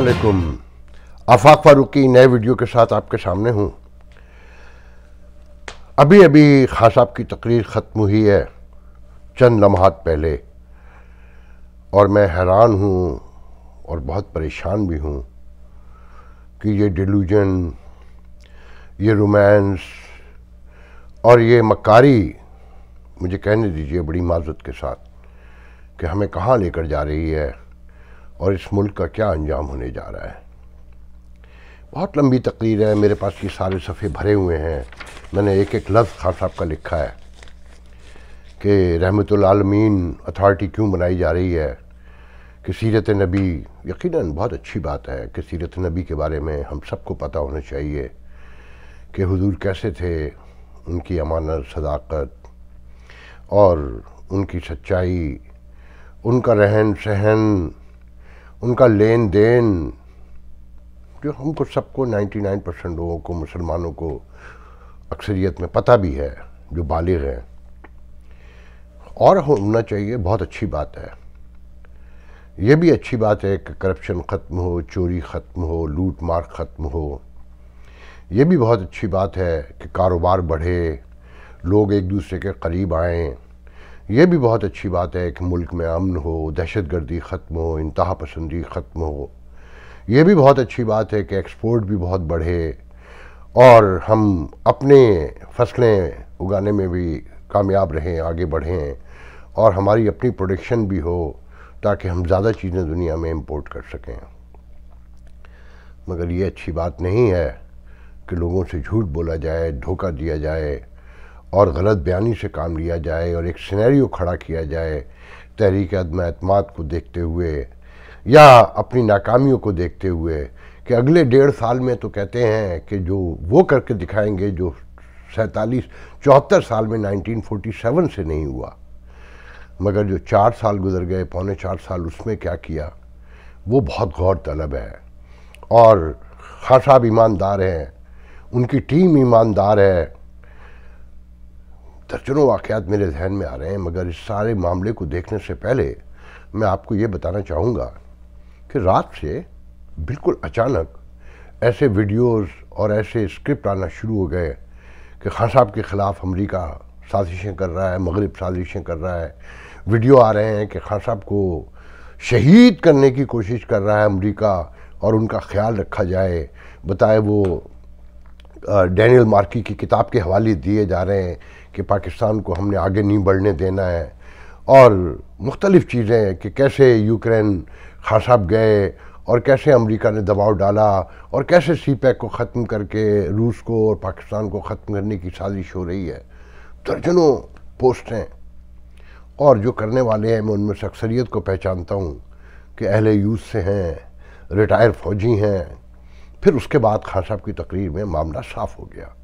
असलकुम आफाक फारूकी नए वीडियो के साथ आपके सामने हूँ अभी अभी खास साहब की तकरीर ख़त्म हुई है चंद लम्हात पहले और मैं हैरान हूँ और बहुत परेशान भी हूँ कि ये डिलूजन ये रोमांस और ये मकारी मुझे कहने दीजिए बड़ी माजत के साथ कि हमें कहाँ लेकर जा रही है और इस मुल्क का क्या अंजाम होने जा रहा है बहुत लंबी तकरीर है मेरे पास ये सारे सफ़े भरे हुए हैं मैंने एक एक लफ्ज़ खान साहब का लिखा है कि रहमतमीन अथॉरिटी क्यों बनाई जा रही है कि सीरत नबी यकीन बहुत अच्छी बात है कि सीरत नबी के बारे में हम सबको पता होना चाहिए कि हजूर कैसे थे उनकी अमानत सदाकत और उनकी सच्चाई उनका रहन सहन उनका लेन देन जो हमको तो सबको 99 परसेंट लोगों को मुसलमानों को अक्सरियत में पता भी है जो बालिग हैं और होना चाहिए बहुत अच्छी बात है ये भी अच्छी बात है कि करप्शन ख़त्म हो चोरी ख़त्म हो लूट मार ख़त्म हो यह भी बहुत अच्छी बात है कि कारोबार बढ़े लोग एक दूसरे के करीब आएँ ये भी बहुत अच्छी बात है कि मुल्क में अमन हो दहशत गर्दी ख़त्म हो इंतहा पसंदी ख़त्म हो ये भी बहुत अच्छी बात है कि एक्सपोर्ट भी बहुत बढ़े और हम अपने फसलें उगाने में भी कामयाब रहें आगे बढ़ें और हमारी अपनी प्रोडक्शन भी हो ताकि हम ज़्यादा चीज़ें दुनिया में इम्पोर्ट कर सकें मगर ये अच्छी बात नहीं है कि लोगों से झूठ बोला जाए धोखा दिया जाए और गलत बयानी से काम लिया जाए और एक सिनेरियो खड़ा किया जाए तहरीक अदम अतमाद को देखते हुए या अपनी नाकामियों को देखते हुए कि अगले डेढ़ साल में तो कहते हैं कि जो वो करके दिखाएंगे जो सैतालीस चौहत्तर साल में 1947 से नहीं हुआ मगर जो चार साल गुजर गए पौने चार साल उसमें क्या किया वो बहुत गौर तलब है और ख़ासाब ईमानदार हैं उनकी टीम ईमानदार है दर्जनों वाकयात मेरे जहन में आ रहे हैं मगर इस सारे मामले को देखने से पहले मैं आपको ये बताना चाहूँगा कि रात से बिल्कुल अचानक ऐसे वीडियोस और ऐसे स्क्रिप्ट आना शुरू हो गए कि खान साहब के ख़िलाफ़ अमरीका साजिशें कर रहा है मगरब साजिशें कर रहा है वीडियो आ रहे हैं कि खान साहब को शहीद करने की कोशिश कर रहा है अमरीका और उनका ख्याल रखा जाए बताए वो डैनियल मार्की की किताब के हवाले दिए जा रहे हैं कि पाकिस्तान को हमने आगे नहीं बढ़ने देना है और मुख्तलिफ़ चीज़ें कि कैसे यूक्रेन खासाब गए और कैसे अमेरिका ने दबाव डाला और कैसे सी पैक को ख़त्म करके रूस को और पाकिस्तान को ख़त्म करने की साजिश हो रही है दर्जनों पोस्ट हैं और जो करने वाले हैं मैं उनमें से अक्सरियत को पहचानता हूँ कि अहल यूथ से हैं रिटायर फौजी हैं फिर उसके बाद खान साहब की तकरीर में मामला साफ हो गया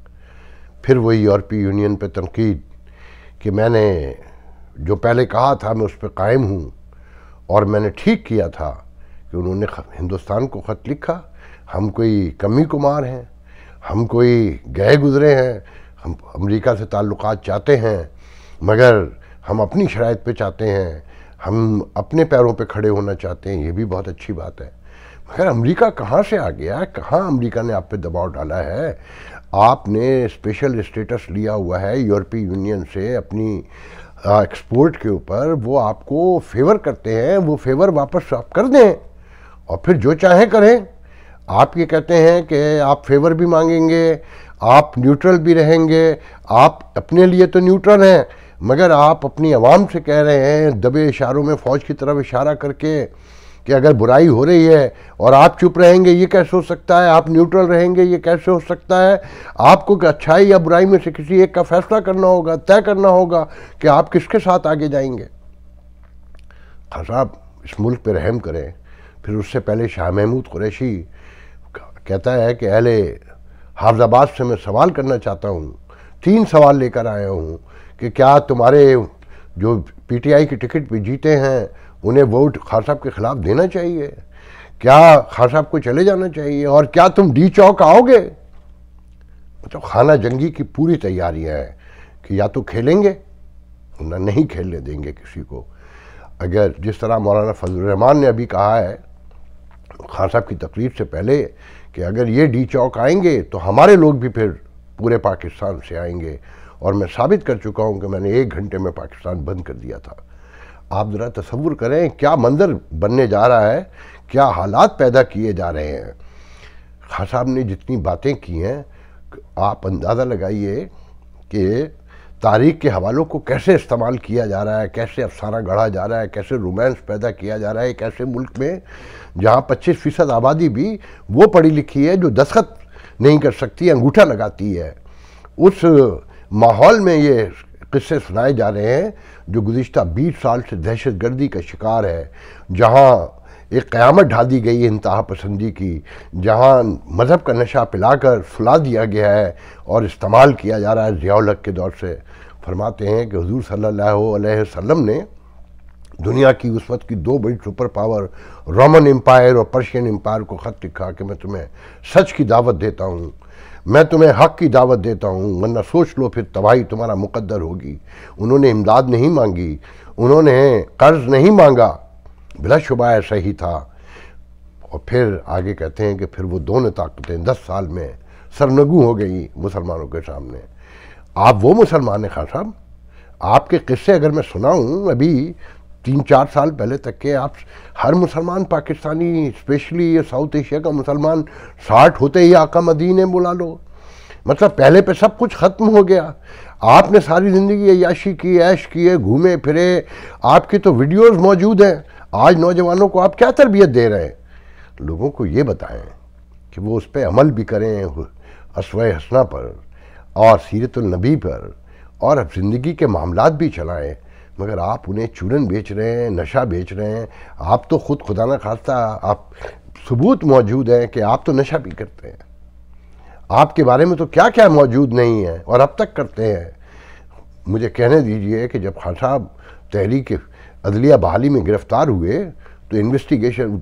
फिर वही यूरोपीय यूनियन पे तनकीद कि मैंने जो पहले कहा था मैं उस पर कायम हूँ और मैंने ठीक किया था कि उन्होंने हिंदुस्तान को ख़त लिखा हम कोई कमी कुमार हैं हम कोई गए गुज़रे हैं हम अमेरिका से ताल्लुक़ चाहते हैं मगर हम अपनी शराइ पे चाहते हैं हम अपने पैरों पे खड़े होना चाहते हैं ये भी बहुत अच्छी बात है खैर अमेरिका कहाँ से आ गया है कहाँ अमेरिका ने आप पे दबाव डाला है आपने स्पेशल स्टेटस लिया हुआ है यूरोपीय यूनियन से अपनी एक्सपोर्ट के ऊपर वो आपको फेवर करते हैं वो फेवर वापस आप कर दें और फिर जो चाहें करें आप ये कहते हैं कि आप फेवर भी मांगेंगे आप न्यूट्रल भी रहेंगे आप अपने लिए तो न्यूट्रल हैं मगर आप अपनी आवाम से कह रहे हैं दबे इशारों में फ़ौज की तरफ इशारा करके कि अगर बुराई हो रही है और आप चुप रहेंगे ये कैसे हो सकता है आप न्यूट्रल रहेंगे ये कैसे हो सकता है आपको अच्छाई या बुराई में से किसी एक का फैसला करना होगा तय करना होगा कि आप किसके साथ आगे जाएंगे खान साहब इस मुल्क पर रहम करें फिर उससे पहले शाह महमूद कुरैशी कहता है कि अहले हाफजाबाद से मैं सवाल करना चाहता हूँ तीन सवाल लेकर आया हूँ कि क्या तुम्हारे जो पीटीआई की टिकट भी जीते हैं उन्हें वोट खान साहब के खिलाफ देना चाहिए क्या खान साहब को चले जाना चाहिए और क्या तुम डी चौक आओगे मतलब खाना जंगी की पूरी तैयारियां हैं कि या तो खेलेंगे ना नहीं खेलने देंगे किसी को अगर जिस तरह मौलाना फजलरहमान ने अभी कहा है खान साहब की तकलीफ से पहले कि अगर ये डी चौक आएंगे तो हमारे लोग भी फिर पूरे पाकिस्तान से आएंगे और मैं साबित कर चुका हूँ कि मैंने एक घंटे में पाकिस्तान बंद कर दिया था आप ज़रा तस्वुर करें क्या मंज़र बनने जा रहा है क्या हालात पैदा किए जा रहे हैं खास साहब ने जितनी बातें की हैं आप अंदाज़ा लगाइए कि तारीख के हवालों को कैसे इस्तेमाल किया जा रहा है कैसे अफसाना गढ़ा जा रहा है कैसे रोमांस पैदा किया जा रहा है कैसे मुल्क में जहाँ पच्चीस फ़ीसद आबादी भी वो पढ़ी लिखी है जो दस्खत नहीं कर सकती अंगूठा लगाती है उस माहौल में ये किस्से सुनाए जा रहे हैं जो गुज्त बीस साल से दहशत गर्दी का शिकार है जहाँ एक क़्यामत ढा दी गई है इंतहा पसंदी की जहाँ मज़हब का नशा पिलाकर फुला दिया गया है और इस्तेमाल किया जा रहा है ज़ियालक के दौर से फरमाते हैं कि हजूर सल्लल्लाहु अलैहि वसल्लम ने दुनिया की उस वक्त की दो बड़ी सुपर पावर रोमन एम्पायर और पर्शियन एम्पायर को ख़त लिखा कि मैं तुम्हें सच की दावत देता हूँ मैं तुम्हें हक की दावत देता हूँ वरना सोच लो फिर तबाही तुम्हारा मुकद्दर होगी उन्होंने इमदाद नहीं मांगी उन्होंने कर्ज नहीं मांगा शुबा ऐसा ही था और फिर आगे कहते हैं कि फिर वो दोनों ताकतें दस साल में सरनगू हो गई मुसलमानों के सामने आप वो मुसलमान हैं खान साहब आपके किस्से अगर मैं सुनाऊं अभी तीन चार साल पहले तक के आप हर मुसलमान पाकिस्तानी स्पेशली ये साउथ एशिया का मुसलमान साठ होते ही आका मदीने बुला लो मतलब पहले पे सब कुछ ख़त्म हो गया आपने सारी ज़िंदगी याशी की ऐश किए घूमे फिरे आपकी तो वीडियोस मौजूद हैं आज नौजवानों को आप क्या तरबियत दे रहे हैं लोगों को ये बताएं कि वो उस पर अमल भी करें असव हसना पर और सीरतुलनबी पर और अब ज़िंदगी के मामला भी चलाएँ मगर आप उन्हें चूरन बेच रहे हैं नशा बेच रहे हैं आप तो खुद खुदा न खास्ता आप सबूत मौजूद हैं कि आप तो नशा भी करते हैं आपके बारे में तो क्या क्या मौजूद नहीं है और अब तक करते हैं मुझे कहने दीजिए कि जब खान साहब तहरीक अदलिया बहाली में गिरफ़्तार हुए तो इन्वेस्टिगेशन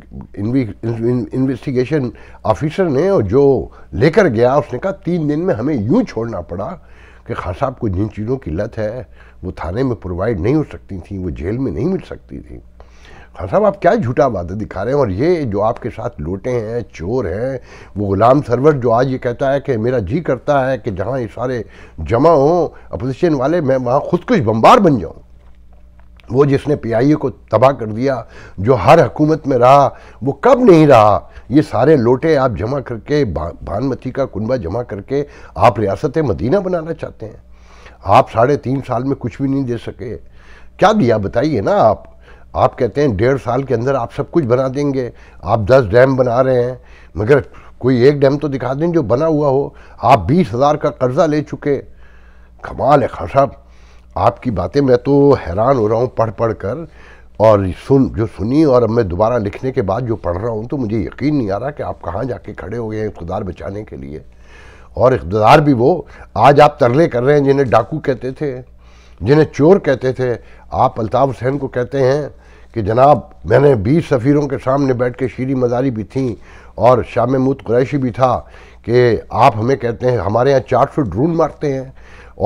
इन्वेस्टिगेशन ऑफिसर ने और जो लेकर गया उसने कहा तीन दिन में हमें यूँ छोड़ना पड़ा कि खान साहब को जिन चीज़ों की लत है वो थाने में प्रोवाइड नहीं हो सकती थी वो जेल में नहीं मिल सकती थी खान साहब आप क्या झूठा वादा दिखा रहे हैं और ये जो आपके साथ लोटे हैं चोर हैं वो गुलाम सरवर जो आज ये कहता है कि मेरा जी करता है कि जहाँ ये सारे जमा हों अपोजिशन वाले मैं वहाँ खुद कुछ बम्बार बन जाऊँ वो जिसने पी को तबाह कर दिया जो हर हकूमत में रहा वो कब नहीं रहा ये सारे लोटे आप जमा करके भानमती का कुनबा जमा करके आप रियासत मदीना बनाना चाहते हैं आप साढ़े तीन साल में कुछ भी नहीं दे सके क्या दिया बताइए ना आप आप कहते हैं डेढ़ साल के अंदर आप सब कुछ बना देंगे आप दस डैम बना रहे हैं मगर कोई एक डैम तो दिखा दें जो बना हुआ हो आप बीस हज़ार का कर्ज़ा ले चुके कमाल है खान साहब आपकी बातें मैं तो हैरान हो रहा हूँ पढ़ पढ़ कर और सुन जो सुनी और अब मैं दोबारा लिखने के बाद जो पढ़ रहा हूँ तो मुझे यकीन नहीं आ रहा कि आप कहाँ जाके खड़े हो गए हैं खुदार बचाने के लिए और इकतदार भी वो आज आप तरले कर रहे हैं जिन्हें डाकू कहते थे जिन्हें चोर कहते थे आप अल्ताफ़ हुसैन को कहते हैं कि जनाब मैंने बीस सफ़ीरों के सामने बैठ के शीरी मजारी भी थी और शाम मुद क्रैशी भी था कि आप हमें कहते हैं हमारे यहाँ चार सौ ड्रोन मारते हैं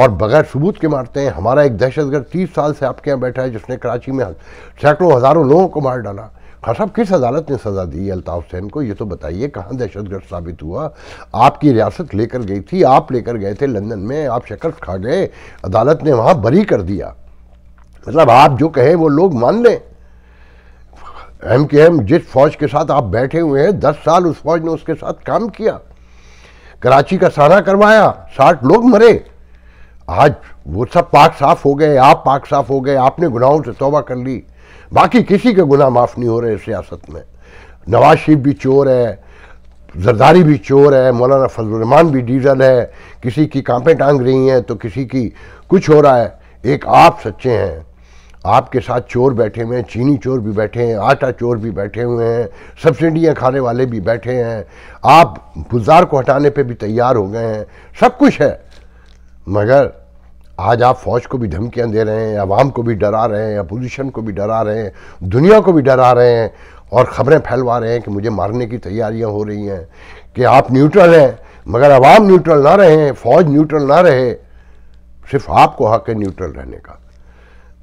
और बगैर सबूत के मारते हैं हमारा एक दहशतगर्द तीस साल से आपके यहाँ बैठा है जिसने कराची में सैकड़ों हज़ारों लोगों को मार डाला खास हाँ साहब किस अदालत ने सज़ा दी अलताफ़ हुसैन को ये तो बताइए कहाँ दहशतगर्द साबित हुआ आपकी रियासत लेकर गई थी आप लेकर गए थे लंदन में आप शक्ल खा गए अदालत ने वहाँ बरी कर दिया मतलब आप जो कहें वो लोग मान लें एम के एम जिस फौज के साथ आप बैठे हुए हैं दस साल उस फौज ने उसके साथ काम किया कराची का सारा करवाया साठ लोग मरे आज वो सब पाक साफ हो गए आप पाक साफ हो गए आपने गुनाहों से तोबा कर ली बाकी किसी के गुनाह माफ़ नहीं हो रहे सियासत में नवाज शरीफ भी चोर है जरदारी भी चोर है मौलाना फजलरहमान भी डीजल है किसी की कांपें टांग रही हैं तो किसी की कुछ हो रहा है एक आप सच्चे हैं आपके साथ चोर बैठे हुए हैं चीनी चोर भी बैठे हैं आटा चोर भी बैठे हुए हैं सब्सिडियाँ खाने वाले भी बैठे हैं आप गुजार को हटाने पे भी तैयार हो गए हैं सब कुछ है मगर आज आप फौज को भी धमकियाँ दे रहे हैं आवाम को भी डरा रहे हैं अपोजिशन को भी डरा रहे हैं दुनिया को भी डरा रहे हैं और ख़बरें फैलवा रहे हैं कि मुझे मारने की तैयारियां हो रही हैं कि आप न्यूट्रल हैं मगर आवाम न्यूट्रल ना रहें फौज न्यूट्रल ना रहे सिर्फ आपको हक है न्यूट्रल रहने का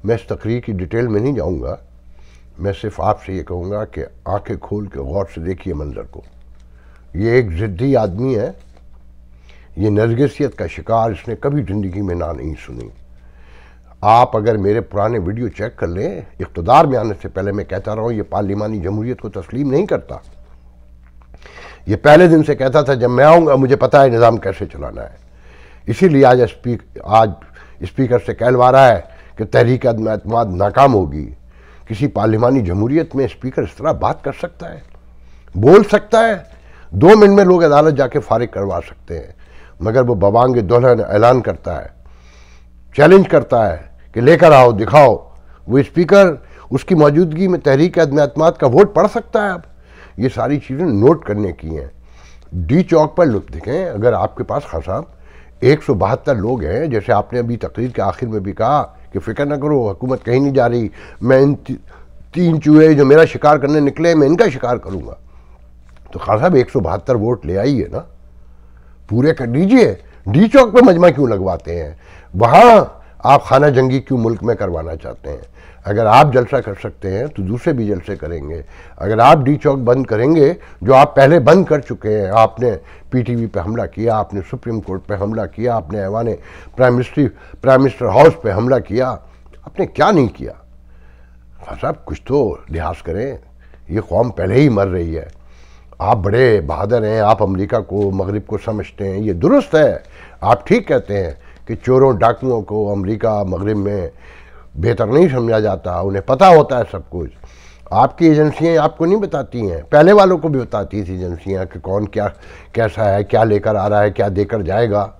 मैं इस तकरीर की डिटेल में नहीं जाऊँगा मैं सिर्फ आपसे ये कहूँगा कि आँखें खोल के गौर से देखिए मंजर को ये एक ज़िद्दी आदमी है ये नरगसियत का शिकार इसने कभी ज़िंदगी में ना नहीं सुनी आप अगर मेरे पुराने वीडियो चेक कर लें इकतदार में आने से पहले मैं कहता रहा हूँ ये पार्लिमानी जमहूरियत को तस्लीम नहीं करता ये पहले दिन से कहता था जब मैं आऊँगा मुझे पता है निज़ाम कैसे चलाना है इसीलिए आज स्पीक आज स्पीकर से कहलवा रहा है कि तहरीक अदम अतमाद नाकाम होगी किसी पार्लिमानी जमहूरियत में स्पीकर इस तरह बात कर सकता है बोल सकता है दो मिनट में लोग अदालत जाके फारिग करवा सकते हैं मगर वो बबांग दुल्हन ऐलान करता है चैलेंज करता है कि लेकर आओ दिखाओ वो स्पीकर उसकी मौजूदगी में तहरीक आदम अतमाद का वोट पड़ सकता है अब ये सारी चीज़ें नोट करने की हैं डी चौक पर लुक दिखें अगर आपके पास खासा एक सौ बहत्तर लोग हैं जैसे आपने अभी तकरीर के आखिर में भी कहा कि फ़िक्र ना करो हुकूमत कहीं नहीं जा रही मैं इन तीन चूहे जो मेरा शिकार करने निकले मैं इनका शिकार करूँगा तो खास साहब एक सौ बहत्तर वोट ले आइए ना पूरे कर लीजिए डी चौक पे मजमा क्यों लगवाते हैं वहाँ आप खाना जंगी क्यों मुल्क में करवाना चाहते हैं अगर आप जलसा कर सकते हैं तो दूसरे भी जलसे करेंगे अगर आप डी चौक बंद करेंगे जो आप पहले बंद कर चुके हैं आपने पीटीवी पे हमला किया आपने सुप्रीम कोर्ट पे हमला किया आपने ऐवान prime ministry prime minister house पे हमला किया आपने क्या नहीं किया हाँ साहब कुछ तो लिहाज करें ये कौम पहले ही मर रही है आप बड़े बहादुर हैं आप अमेरिका को मगरब को समझते हैं ये दुरुस्त है आप ठीक कहते हैं कि चोरों डाकुओं को अमेरिका मगरब में बेहतर नहीं समझा जाता उन्हें पता होता है सब कुछ आपकी एजेंसियाँ आपको नहीं बताती हैं पहले वालों को भी बताती थी एजेंसियाँ कि कौन क्या कैसा है क्या लेकर आ रहा है क्या देकर जाएगा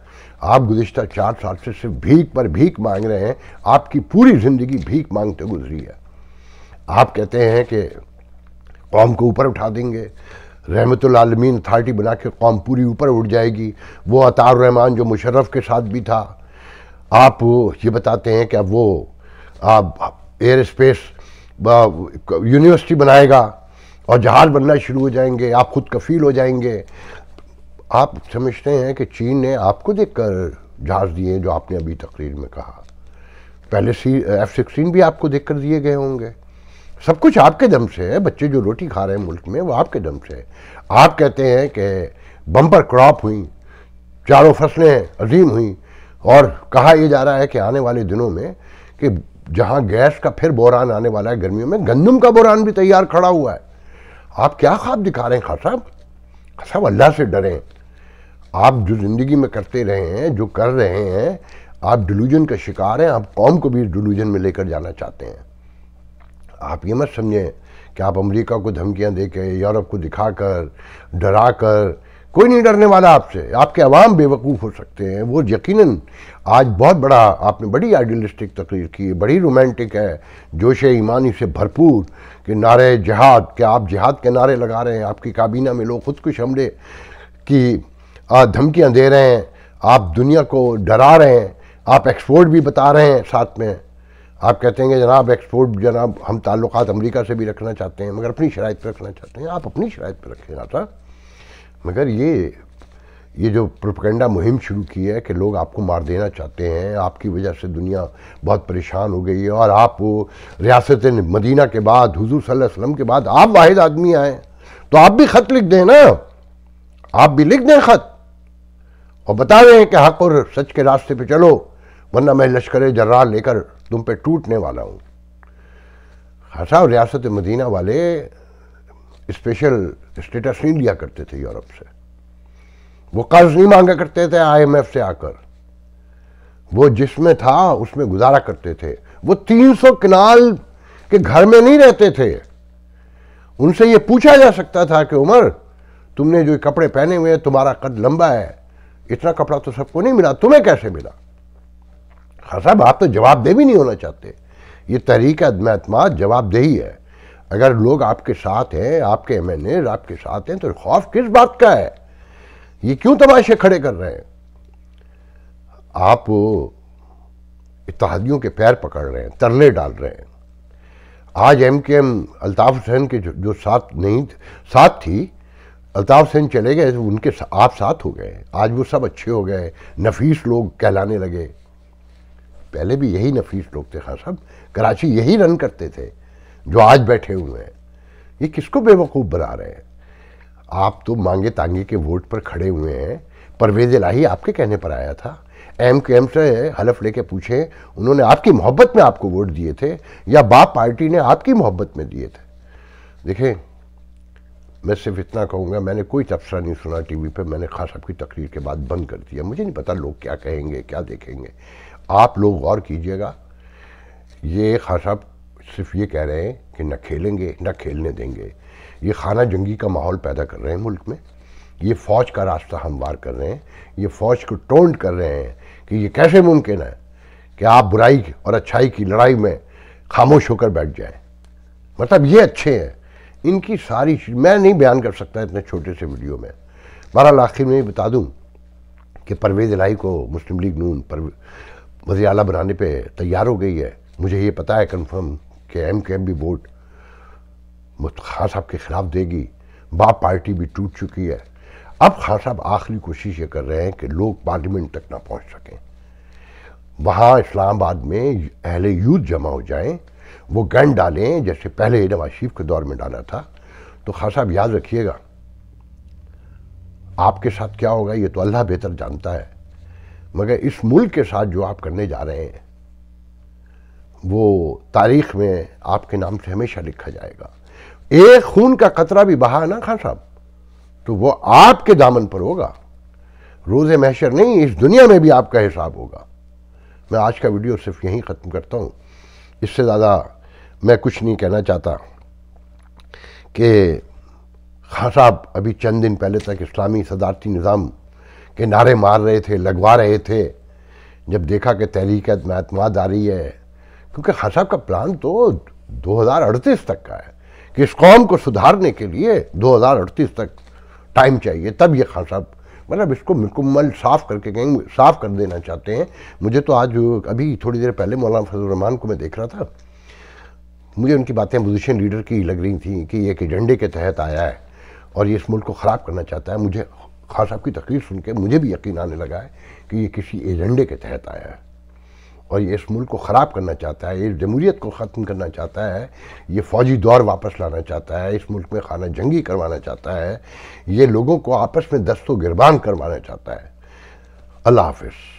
आप गुज्तर चार साल से सिर्फ भीख पर भीख मांग रहे हैं आपकी पूरी ज़िंदगी भीख मांगते गुजरी है आप कहते हैं कि कौम को ऊपर उठा देंगे रहमतमीन अथार्टी बना के कौम पूरी ऊपर उठ जाएगी वो अतार रहमान जो मुशर्रफ के साथ भी था आप ये बताते हैं कि अब वो आप एयर स्पेस यूनिवर्सिटी बनाएगा और जहाज़ बनना शुरू हो जाएंगे आप खुद कफील हो जाएंगे आप समझते हैं कि चीन ने आपको देख कर जहाज़ दिए जो आपने अभी तकरीर में कहा पहले सी एफ़ सिक्सटीन भी आपको देख कर दिए गए होंगे सब कुछ आपके दम से है बच्चे जो रोटी खा रहे हैं मुल्क में वो आपके दम से है आप कहते हैं कि बम्पर क्रॉप हुई चारों फसलें अजीम हुई और कहा यह जा रहा है कि आने वाले दिनों में कि जहाँ गैस का फिर बोरान आने वाला है गर्मियों में गंदम का बोरान भी तैयार खड़ा हुआ है आप क्या ख्वाब दिखा रहे हैं खास साहब साहब अल्लाह से डरें आप जो ज़िंदगी में करते रहे हैं जो कर रहे हैं आप डिलूजन का शिकार हैं आप कौम को भी डिलूजन में लेकर जाना चाहते हैं आप ये मत समझें कि आप अमेरिका को धमकियां दे के यूरोप को दिखा कर डरा कर कोई नहीं डरने वाला आपसे आपके अवाम बेवकूफ़ हो सकते हैं वो यकीनन आज बहुत बड़ा आपने बड़ी आइडियलिस्टिक तकरीर की बड़ी रोमांटिक है जोश ईमानी से भरपूर कि नारे जहाद के आप जहाद के नारे लगा रहे हैं आपकी काबीना में लोग कुछ हमले की धमकियां दे रहे हैं आप दुनिया को डरा रहे हैं आप एक्सपोर्ट भी बता रहे हैं साथ में आप कहते हैं जनाब एक्सपोर्ट जनाब हम ताल्लुक अमेरिका से भी रखना चाहते हैं मगर अपनी शराइ पर रखना चाहते हैं आप अपनी शराइ पर रखें ना था मगर ये ये जो प्रोपगेंडा मुहिम शुरू की है कि लोग आपको मार देना चाहते हैं आपकी वजह से दुनिया बहुत परेशान हो गई है और आप वो रियासत मदीना के बाद हजू सल्लम के बाद आप वाहिद आदमी आए तो आप भी ख़त लिख दें ना आप भी लिख दें ख़त और बता दें कि हक और सच के रास्ते पर चलो वरना मैं लश्कर जर्रा लेकर तुम पे टूटने वाला हूँ हसाब रियासत मदीना वाले स्पेशल स्टेटस नहीं लिया करते थे यूरोप से वो कर्ज नहीं मांगा करते थे आईएमएफ से आकर वो जिसमें था उसमें गुजारा करते थे वो 300 किनाल के घर में नहीं रहते थे उनसे ये पूछा जा सकता था कि उमर तुमने जो कपड़े पहने हुए हैं तुम्हारा कद लंबा है इतना कपड़ा तो सबको नहीं मिला तुम्हें कैसे मिला खान हाँ साहब आप तो जवाबदेह भी नहीं होना चाहते ये तहरीक अदम अतमाद जवाबदेही है अगर लोग आपके साथ हैं आपके एम एन एज आपके साथ हैं तो खौफ किस बात का है ये क्यों तमाशे खड़े कर रहे हैं आप इतिहादियों के पैर पकड़ रहे हैं तरले डाल रहे हैं आज एम के एम अल्ताफ़ हुसैन के जो, जो साथ नहीं साथ थी अल्ताफ हुसैन चले गए उनके आप साथ हो गए आज वो सब अच्छे हो गए नफीस लोग कहलाने लगे पहले भी यही नफीस लोग थे खास साहब कराची यही रन करते थे जो आज बैठे हुए हैं ये किसको बेवकूफ़ बना रहे हैं आप तो मांगे तांगे के वोट पर खड़े हुए हैं परवेज इलाही आपके कहने पर आया था एम के एम से हलफ लेके पूछे उन्होंने आपकी मोहब्बत में आपको वोट दिए थे या बाप पार्टी ने आपकी मोहब्बत में दिए थे देखें मैं सिर्फ इतना कहूँगा मैंने कोई तबसरा नहीं सुना टीवी पे मैंने खास आपकी तकरीर के बाद बंद कर दिया मुझे नहीं पता लोग क्या कहेंगे क्या देखेंगे आप लोग गौर कीजिएगा ये खान साहब सिर्फ ये कह रहे हैं कि न खेलेंगे न खेलने देंगे ये खाना जंगी का माहौल पैदा कर रहे हैं मुल्क में ये फ़ौज का रास्ता हमवार कर रहे हैं ये फ़ौज को टोंड कर रहे हैं कि ये कैसे मुमकिन है कि आप बुराई और अच्छाई की लड़ाई में खामोश होकर बैठ जाएं मतलब ये अच्छे हैं इनकी सारी चीज़ मैं नहीं बयान कर सकता इतने छोटे से वीडियो में बहरहाल आखिर में ये बता दूँ कि परवेज़ इलाही को मुस्लिम लीग नून पर वजी अला बनाने पर तैयार हो गई है मुझे ये पता है कन्फर्म कि एम के एम भी वोट खान साहब के ख़िलाफ़ देगी बा पार्टी भी टूट चुकी है अब खान साहब आखिरी कोशिश ये कर रहे हैं कि लोग पार्लियामेंट तक ना पहुँच सकें वहाँ इस्लामाबाद में अहले यूथ जमा हो जाएँ वो गन डालें जैसे पहले नवाज शरीफ के दौर में डाला था तो खान साहब याद रखिएगा आपके साथ क्या होगा ये तो अल्लाह बेहतर जानता है मगर इस मुल्क के साथ जो आप करने जा रहे हैं वो तारीख में आपके नाम से हमेशा लिखा जाएगा एक खून का कतरा भी बहा ना खान साहब तो वो आपके दामन पर होगा रोज़ महशर नहीं इस दुनिया में भी आपका हिसाब होगा मैं आज का वीडियो सिर्फ यहीं ख़त्म करता हूँ इससे ज़्यादा मैं कुछ नहीं कहना चाहता कि खान साहब अभी चंद दिन पहले तक इस्लामी सदारती निज़ाम के नारे मार रहे थे लगवा रहे थे जब देखा कि तहरीक आतमाद आ रही है क्योंकि खान साहब का प्लान तो 2038 तक का है कि इस कौम को सुधारने के लिए 2038 तक टाइम चाहिए तब ये खान साहब मतलब इसको मुकम्मल साफ करके कहेंगे साफ कर देना चाहते हैं मुझे तो आज अभी थोड़ी देर पहले मौलाना फजलरहमान को मैं देख रहा था मुझे उनकी बातें अपोजिशन लीडर की लग रही थी कि एक एजेंडे के तहत आया है और ये इस मुल्क को ख़राब करना चाहता है मुझे खान साहब की तकलीफ सुन के मुझे भी यकीन आने लगा है कि ये किसी एजेंडे के तहत आया है और ये इस मुल्क को ख़राब करना चाहता है ये जमहूरीत को ख़त्म करना चाहता है ये फ़ौजी दौर वापस लाना चाहता है इस मुल्क में खाना जंगी करवाना चाहता है ये लोगों को आपस में दस्तों गिरबान करवाना चाहता है अल्लाह हाफिज़